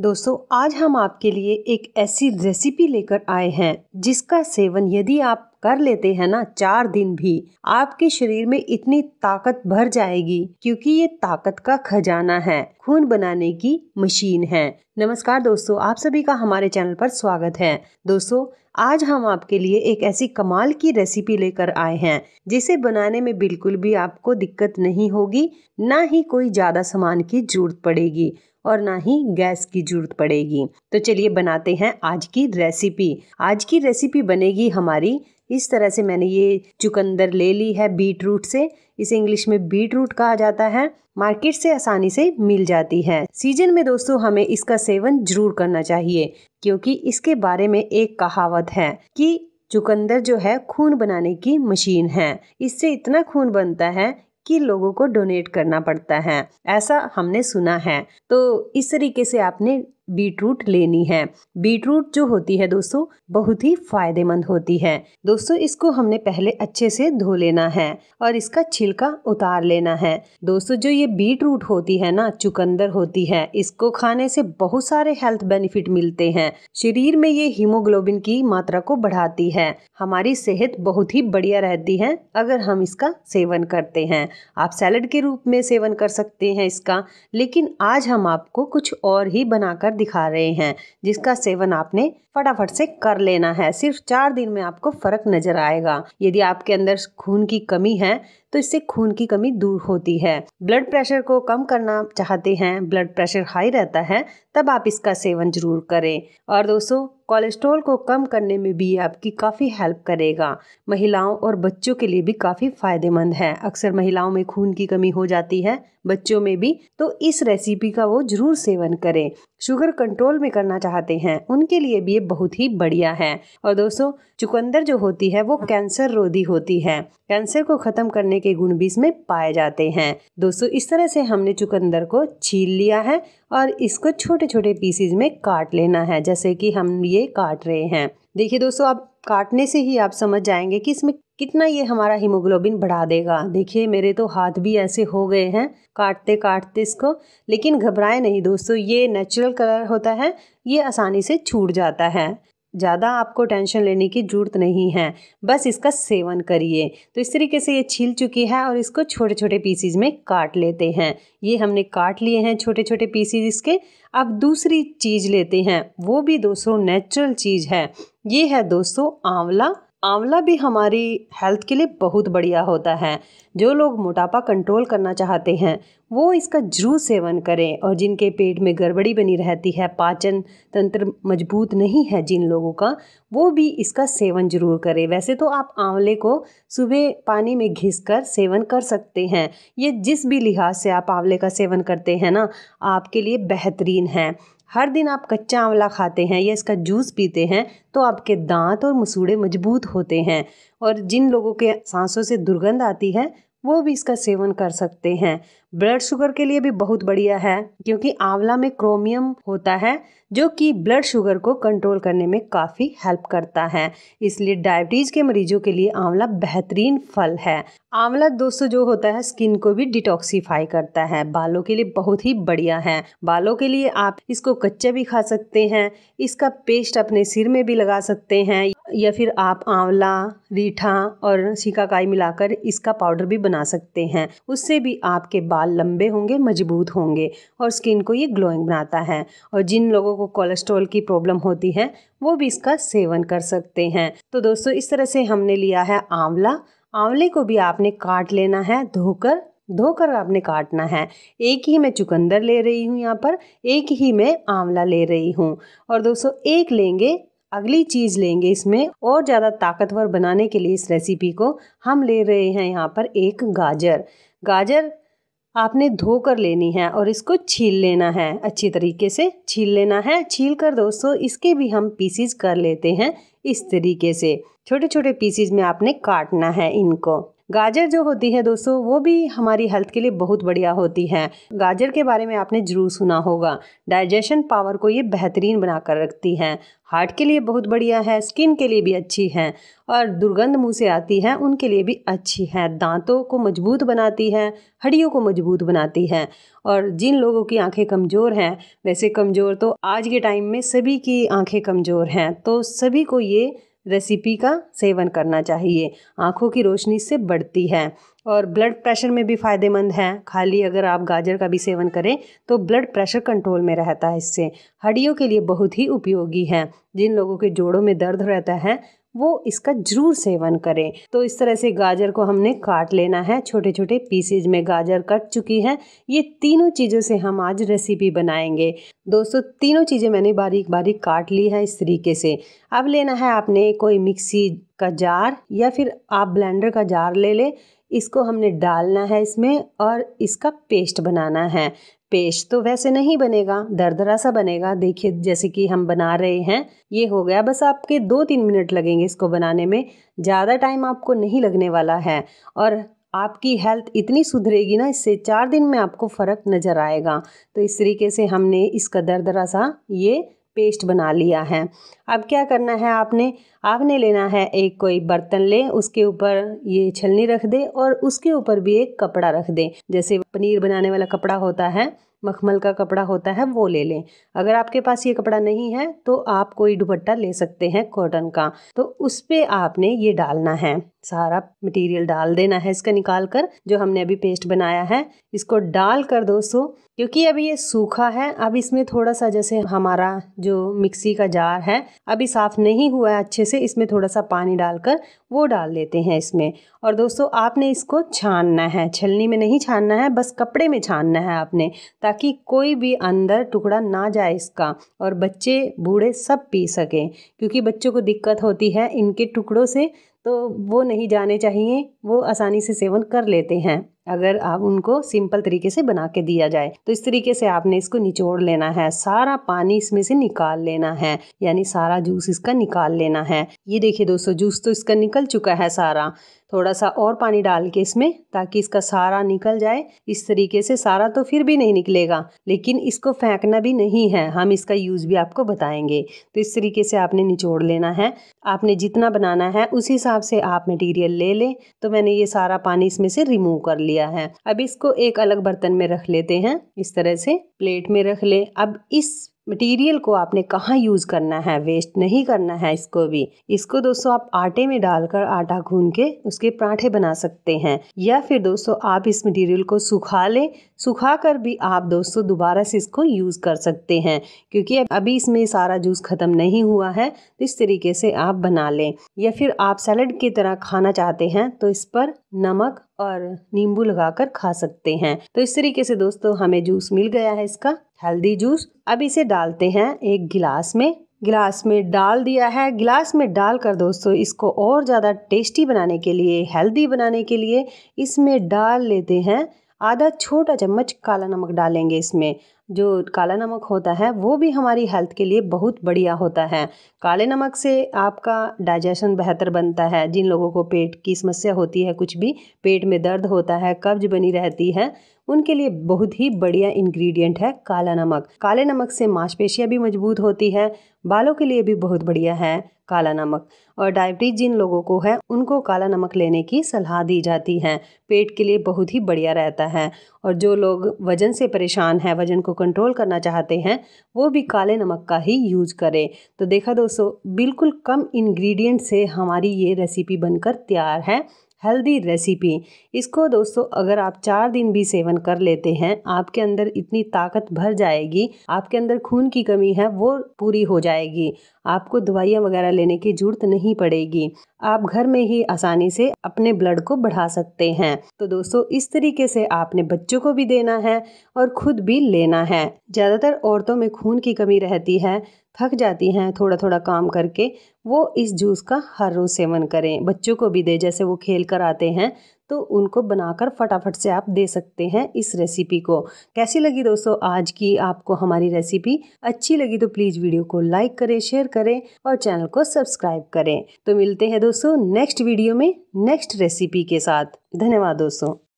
दोस्तों आज हम आपके लिए एक ऐसी रेसिपी लेकर आए हैं जिसका सेवन यदि आप कर लेते हैं ना चार दिन भी आपके शरीर में इतनी ताकत भर जाएगी क्योंकि ये ताकत का खजाना है खून बनाने की मशीन है नमस्कार दोस्तों आप सभी का हमारे चैनल पर स्वागत है दोस्तों आज हम आपके लिए एक ऐसी कमाल की रेसिपी लेकर आए हैं जिसे बनाने में बिल्कुल भी आपको दिक्कत नहीं होगी ना ही कोई ज़्यादा सामान की जरूरत पड़ेगी और ना ही गैस की जरूरत पड़ेगी तो चलिए बनाते हैं आज की रेसिपी आज की रेसिपी बनेगी हमारी इस तरह से मैंने ये चुकंदर ले ली है बीट रूट से इसे इंग्लिश में बीट रूट कहा जाता है मार्केट से आसानी से मिल जाती है सीजन में दोस्तों हमें इसका सेवन जरूर करना चाहिए क्योंकि इसके बारे में एक कहावत है कि चुकंदर जो है खून बनाने की मशीन है इससे इतना खून बनता है कि लोगों को डोनेट करना पड़ता है ऐसा हमने सुना है तो इस तरीके से आपने बीटरूट लेनी है बीटरूट जो होती है दोस्तों बहुत ही फायदेमंद होती है दोस्तों इसको हमने पहले अच्छे से धो लेना है और इसका छिलका उतार लेना है दोस्तों जो ये बीटरूट होती है ना चुकंदर होती है इसको खाने से बहुत सारे हेल्थ बेनिफिट मिलते हैं शरीर में ये हीमोग्लोबिन की मात्रा को बढ़ाती है हमारी सेहत बहुत ही बढ़िया रहती है अगर हम इसका सेवन करते हैं आप सैलड के रूप में सेवन कर सकते हैं इसका लेकिन आज हम आपको कुछ और ही बनाकर दिखा रहे हैं जिसका सेवन आपने फटाफट से कर लेना है सिर्फ चार दिन में आपको फर्क नजर आएगा यदि आपके अंदर खून की कमी है तो इससे खून की कमी दूर होती है ब्लड प्रेशर को कम करना चाहते हैं ब्लड प्रेशर हाई रहता है तब आप इसका सेवन जरूर करें और दोस्तों कोलेस्ट्रॉल को कम करने में भी आपकी काफ़ी हेल्प करेगा महिलाओं और बच्चों के लिए भी काफ़ी फायदेमंद है अक्सर महिलाओं में खून की कमी हो जाती है बच्चों में भी तो इस रेसिपी का वो जरूर सेवन करें शुगर कंट्रोल में करना चाहते हैं उनके लिए भी ये बहुत ही बढ़िया है और दोस्तों चुकंदर जो होती है वो कैंसर रोधी होती है कैंसर को ख़त्म करने के गुण भी इसमें पाए जाते हैं दोस्तों इस तरह से हमने चुकंदर को छील लिया है और इसको छोटे छोटे पीसेज में काट लेना है जैसे कि हम ये काट रहे हैं देखिए दोस्तों आप काटने से ही आप समझ जाएंगे कि इसमें कितना ये हमारा हीमोग्लोबिन बढ़ा देगा देखिए मेरे तो हाथ भी ऐसे हो गए हैं काटते काटते इसको लेकिन घबराए नहीं दोस्तों ये नेचुरल कलर होता है ये आसानी से छूट जाता है ज़्यादा आपको टेंशन लेने की ज़रूरत नहीं है बस इसका सेवन करिए तो इस तरीके से ये छील चुकी है और इसको छोटे छोटे पीसीज में काट लेते हैं ये हमने काट लिए हैं छोटे छोटे पीसीज इसके अब दूसरी चीज़ लेते हैं वो भी दोस्तों नेचुरल चीज़ है ये है दोस्तों आंवला आंवला भी हमारी हेल्थ के लिए बहुत बढ़िया होता है जो लोग मोटापा कंट्रोल करना चाहते हैं वो इसका जरूर सेवन करें और जिनके पेट में गड़बड़ी बनी रहती है पाचन तंत्र मजबूत नहीं है जिन लोगों का वो भी इसका सेवन जरूर करें वैसे तो आप आंवले को सुबह पानी में घिस कर सेवन कर सकते हैं ये जिस भी लिहाज से आप आंवले का सेवन करते हैं ना आपके लिए बेहतरीन है हर दिन आप कच्चा आंवला खाते हैं या इसका जूस पीते हैं तो आपके दांत और मसूड़े मजबूत होते हैं और जिन लोगों के सांसों से दुर्गंध आती है वो भी इसका सेवन कर सकते हैं ब्लड शुगर के लिए भी बहुत बढ़िया है क्योंकि आंवला में क्रोमियम होता है जो कि ब्लड शुगर को कंट्रोल करने में काफ़ी हेल्प करता है इसलिए डायबिटीज़ के मरीजों के लिए आंवला बेहतरीन फल है आंवला दोस्तों जो होता है स्किन को भी डिटॉक्सीफाई करता है बालों के लिए बहुत ही बढ़िया है बालों के लिए आप इसको कच्चा भी खा सकते हैं इसका पेस्ट अपने सिर में भी लगा सकते हैं या फिर आप आंवला रीठा और शिकाकाई मिलाकर इसका पाउडर भी बना सकते हैं उससे भी आपके बाल लंबे होंगे मजबूत होंगे और स्किन को ये ग्लोइंग बनाता है और जिन लोगों को को कोलेस्ट्रॉल की प्रॉब्लम होती है वो भी इसका सेवन कर सकते हैं तो दोस्तों इस तरह से हमने लिया है आंवला आंवले को भी आपने काट लेना है धोकर धोकर आपने काटना है एक ही मैं चुकंदर ले रही हूँ यहाँ पर एक ही मैं आंवला ले रही हूँ और दोस्तों एक लेंगे अगली चीज़ लेंगे इसमें और ज़्यादा ताकतवर बनाने के लिए इस रेसिपी को हम ले रहे हैं यहाँ पर एक गाजर गाजर आपने धो कर लेनी है और इसको छील लेना है अच्छी तरीके से छील लेना है छील कर दोस्तों इसके भी हम पीसीज कर लेते हैं इस तरीके से छोटे छोटे पीसीज में आपने काटना है इनको गाजर जो होती है दोस्तों वो भी हमारी हेल्थ के लिए बहुत बढ़िया होती है गाजर के बारे में आपने ज़रूर सुना होगा डाइजेशन पावर को ये बेहतरीन बनाकर रखती है हार्ट के लिए बहुत बढ़िया है स्किन के लिए भी अच्छी है और दुर्गंध मुंह से आती है उनके लिए भी अच्छी है दांतों को मजबूत बनाती है हड्डियों को मजबूत बनाती है और जिन लोगों की आंखें कमज़ोर हैं वैसे कमज़ोर तो आज के टाइम में सभी की आंखें कमज़ोर हैं तो सभी को ये रेसिपी का सेवन करना चाहिए आँखों की रोशनी से बढ़ती है और ब्लड प्रेशर में भी फ़ायदेमंद है खाली अगर आप गाजर का भी सेवन करें तो ब्लड प्रेशर कंट्रोल में रहता है इससे हड्डियों के लिए बहुत ही उपयोगी है जिन लोगों के जोड़ों में दर्द रहता है वो इसका जरूर सेवन करें तो इस तरह से गाजर को हमने काट लेना है छोटे छोटे पीसेज में गाजर कट चुकी है ये तीनों चीज़ों से हम आज रेसिपी बनाएंगे दोस्तों तीनों चीज़ें मैंने बारीक बारीक काट ली है इस तरीके से अब लेना है आपने कोई मिक्सी का जार या फिर आप ब्लेंडर का जार ले ले इसको हमने डालना है इसमें और इसका पेस्ट बनाना है पेश तो वैसे नहीं बनेगा दरदरा सा बनेगा देखिए जैसे कि हम बना रहे हैं ये हो गया बस आपके दो तीन मिनट लगेंगे इसको बनाने में ज़्यादा टाइम आपको नहीं लगने वाला है और आपकी हेल्थ इतनी सुधरेगी ना इससे चार दिन में आपको फ़र्क नज़र आएगा तो इस तरीके से हमने इसका दरदरा सा ये पेस्ट बना लिया है अब क्या करना है आपने आपने लेना है एक कोई बर्तन ले उसके ऊपर ये छलनी रख दे और उसके ऊपर भी एक कपड़ा रख दे जैसे पनीर बनाने वाला कपड़ा होता है मखमल का कपड़ा होता है वो ले लें अगर आपके पास ये कपड़ा नहीं है तो आप कोई दुपट्टा ले सकते हैं कॉटन का तो उस पर आपने ये डालना है सारा मटेरियल डाल देना है इसका निकाल कर जो हमने अभी पेस्ट बनाया है इसको डाल कर दोस्तों क्योंकि अभी ये सूखा है अब इसमें थोड़ा सा जैसे हमारा जो मिक्सी का जार है अभी साफ़ नहीं हुआ है अच्छे से इसमें थोड़ा सा पानी डालकर वो डाल देते हैं इसमें और दोस्तों आपने इसको छानना है छलनी में नहीं छानना है बस कपड़े में छानना है आपने ताकि ताकि कोई भी अंदर टुकड़ा ना जाए इसका और बच्चे बूढ़े सब पी सकें क्योंकि बच्चों को दिक्कत होती है इनके टुकड़ों से तो वो नहीं जाने चाहिए वो आसानी से सेवन कर लेते हैं अगर आप उनको सिंपल तरीके से बना के दिया जाए तो इस तरीके से आपने इसको निचोड़ लेना है सारा पानी इसमें से निकाल लेना है यानी सारा जूस इसका निकाल लेना है ये देखिए दोस्तों जूस तो इसका निकल चुका है सारा थोड़ा सा और पानी डाल के इसमें ताकि इसका सारा निकल जाए इस तरीके से सारा तो फिर भी नहीं निकलेगा लेकिन इसको फेंकना भी नहीं है हम इसका यूज़ भी आपको बताएंगे तो इस तरीके से आपने निचोड़ लेना है आपने जितना बनाना है उस हिसाब से आप मटीरियल ले लें तो मैंने ये सारा पानी इसमें से रिमूव कर लिया लिया है अब इसको एक अलग बर्तन में रख लेते हैं इस तरह से प्लेट में रख ले अब इस मटेरियल को आपने कहाँ यूज़ करना है वेस्ट नहीं करना है इसको भी इसको दोस्तों आप आटे में डालकर आटा गूंद के उसके पराठे बना सकते हैं या फिर दोस्तों आप इस मटेरियल को सुखा लें सुखा कर भी आप दोस्तों दोबारा से इसको यूज़ कर सकते हैं क्योंकि अभी इसमें सारा जूस ख़त्म नहीं हुआ है तो इस तरीके से आप बना लें या फिर आप सैलड की तरह खाना चाहते हैं तो इस पर नमक और नींबू लगाकर खा सकते हैं तो इस तरीके से दोस्तों हमें जूस मिल गया है इसका हेल्दी जूस अब इसे डालते हैं एक गिलास में गिलास में डाल दिया है गिलास में डालकर दोस्तों इसको और ज़्यादा टेस्टी बनाने के लिए हेल्दी बनाने के लिए इसमें डाल लेते हैं आधा छोटा चम्मच काला नमक डालेंगे इसमें जो काला नमक होता है वो भी हमारी हेल्थ के लिए बहुत बढ़िया होता है काले नमक से आपका डाइजेशन बेहतर बनता है जिन लोगों को पेट की समस्या होती है कुछ भी पेट में दर्द होता है कब्ज बनी रहती है उनके लिए बहुत ही बढ़िया इंग्रेडिएंट है काला नमक काले नमक से मांसपेशियां भी मजबूत होती है बालों के लिए भी बहुत बढ़िया है काला नमक और डायबिटीज जिन लोगों को है उनको काला नमक लेने की सलाह दी जाती है पेट के लिए बहुत ही बढ़िया रहता है और जो लोग वजन से परेशान हैं वजन को कंट्रोल करना चाहते हैं वो भी काले नमक का ही यूज़ करें तो देखा दोस्तों बिल्कुल कम इंग्रेडिएंट से हमारी ये रेसिपी बनकर तैयार है हेल्दी रेसिपी इसको दोस्तों अगर आप चार दिन भी सेवन कर लेते हैं आपके अंदर इतनी ताकत भर जाएगी आपके अंदर खून की कमी है वो पूरी हो जाएगी आपको दवाइयाँ वगैरह लेने की जरूरत नहीं पड़ेगी आप घर में ही आसानी से अपने ब्लड को बढ़ा सकते हैं तो दोस्तों इस तरीके से आपने बच्चों को भी देना है और खुद भी लेना है ज़्यादातर औरतों में खून की कमी रहती है थक जाती हैं थोड़ा थोड़ा काम करके वो इस जूस का हर रोज़ सेवन करें बच्चों को भी दे जैसे वो खेल कर आते हैं तो उनको बनाकर फटाफट से आप दे सकते हैं इस रेसिपी को कैसी लगी दोस्तों आज की आपको हमारी रेसिपी अच्छी लगी तो प्लीज़ वीडियो को लाइक करें शेयर करें और चैनल को सब्सक्राइब करें तो मिलते हैं दोस्तों नेक्स्ट वीडियो में नेक्स्ट रेसिपी के साथ धन्यवाद दोस्तों